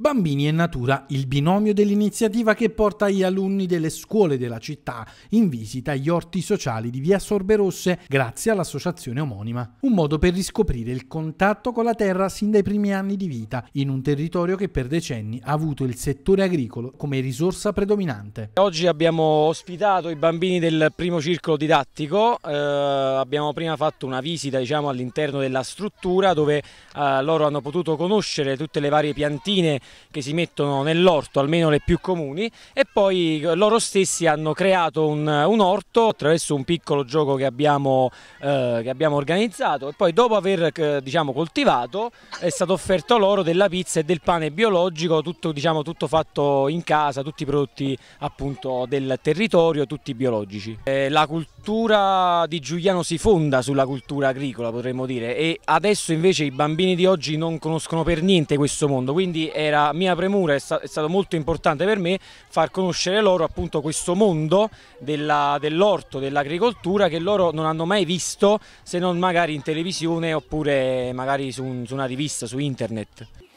Bambini e Natura, il binomio dell'iniziativa che porta gli alunni delle scuole della città in visita agli orti sociali di via Sorberosse grazie all'associazione omonima. Un modo per riscoprire il contatto con la terra sin dai primi anni di vita, in un territorio che per decenni ha avuto il settore agricolo come risorsa predominante. Oggi abbiamo ospitato i bambini del primo circolo didattico, eh, abbiamo prima fatto una visita diciamo, all'interno della struttura dove eh, loro hanno potuto conoscere tutte le varie piantine che si mettono nell'orto, almeno le più comuni, e poi loro stessi hanno creato un, un orto attraverso un piccolo gioco che abbiamo, eh, che abbiamo organizzato e poi dopo aver eh, diciamo, coltivato è stato offerto loro della pizza e del pane biologico, tutto, diciamo, tutto fatto in casa, tutti i prodotti appunto del territorio, tutti biologici. Eh, la cultura di Giuliano si fonda sulla cultura agricola potremmo dire e adesso invece i bambini di oggi non conoscono per niente questo mondo, quindi era la mia premura è, sta, è, stato molto importante per me far conoscere loro appunto questo mondo dell'orto, dell dell'agricoltura che loro non hanno mai visto se non magari in televisione oppure magari su, un, su una rivista, su internet.